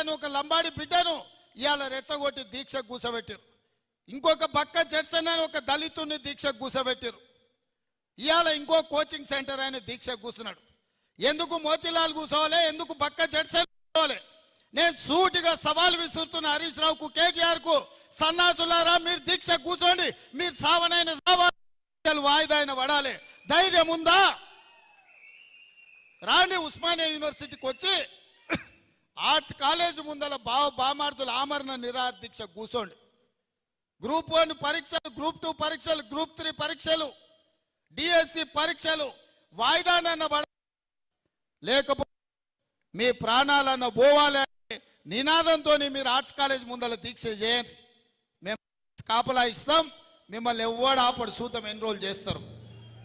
అని ఒక లంబాడి బిడ్డను ఇవాళ రెచ్చగొట్టి దీక్ష కూసబెట్టారు ఇంకొక పక్క జడ్సన్ అని ఒక దళితుని దీక్ష కూసబెట్టారు ఇవాళ ఇంకో కోచింగ్ సెంటర్ ఆయన దీక్ష కూర్చున్నాడు ఎందుకు మోతిలాల్ కూర్చోవాలి ఎందుకు పక్క జడ్సన్ కూర్చోవాలి నేను సూటిగా సవాల్ విసురుతున్న హరీష్ రావుకు కు సన్నాసులారా మీరు దీక్ష కూర్చోండి మీరు సావనైన సావాలి వాయిదా పడాలి ధైర్యం ఉందా రాణి ఉస్మానియా యూనివర్సిటీకి వచ్చి ఆర్ట్స్ కాలేజ్ ముందల బావ బామార్థుల ఆమరణ నిరాహార దీక్ష కూర్చోండి గ్రూప్ వన్ పరీక్షలు గ్రూప్ టూ పరీక్షలు గ్రూప్ త్రీ పరీక్షలు డిఎస్సి పరీక్షలు వాయిదానన్న లేకపోతే మీ ప్రాణాలన్న పోవాలి నినాదంతో మీరు ఆర్ట్స్ కాలేజ్ ముందల దీక్ష చేయండి మేము కాపలా ఇస్తాం మిమ్మల్ని ఎవడు ఆపడు సూతం ఎన్రోల్ చేస్తారు